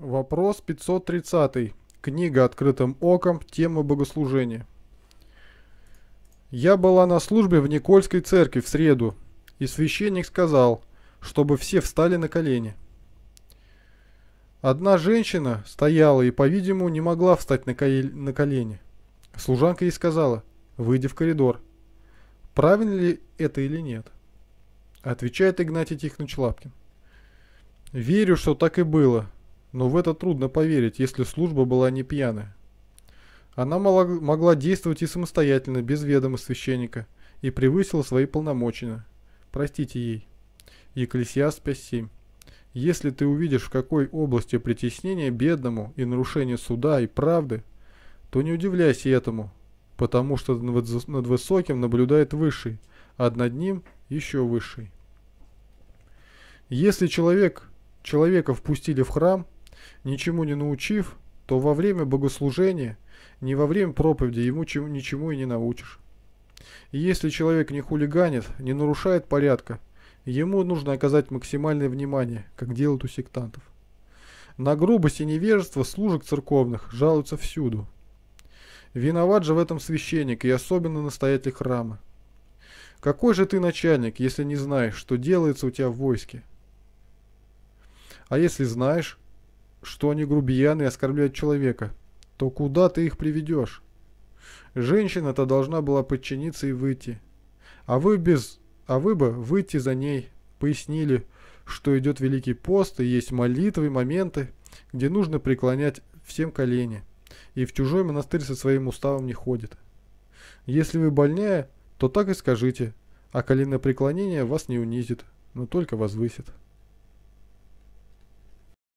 Вопрос 530. Книга «Открытым оком. Тема богослужения». Я была на службе в Никольской церкви в среду, и священник сказал, чтобы все встали на колени. Одна женщина стояла и, по-видимому, не могла встать на, колени. Служанка ей сказала, выйди в коридор. Правильно ли это или нет? Отвечает Игнатий Тихонович Лапкин. Верю, что так и было, но в это трудно поверить, если служба была не пьяная. Она могла действовать и самостоятельно, без ведома священника, и превысила свои полномочия. Простите ей. Екклесиаст 5.7. Если ты увидишь, в какой области притеснение бедному и нарушение суда и правды, то не удивляйся этому, потому что над высоким наблюдает высший, а над ним еще высший. Если человек, человека впустили в храм – ничему не научив, то во время богослужения, не во время проповеди ему чему ничему и не научишь. И если человек не хулиганит, не нарушает порядка, ему нужно оказать максимальное внимание, как делают у сектантов. На грубость и невежество служек церковных жалуются всюду. Виноват же в этом священник и особенно настоятель храма. Какой же ты начальник, если не знаешь, что делается у тебя в войске? А если знаешь, что они грубияны и оскорбляют человека, то куда ты их приведешь? Женщина-то должна была подчиниться и выйти. А вы без... А вы бы выйти за ней, пояснили, что идет Великий пост и есть молитвы, моменты, где нужно преклонять всем колени. И в чужой монастырь со своим уставом не ходит. Если вы больная, то так и скажите, а коленное преклонение вас не унизит, но только возвысит.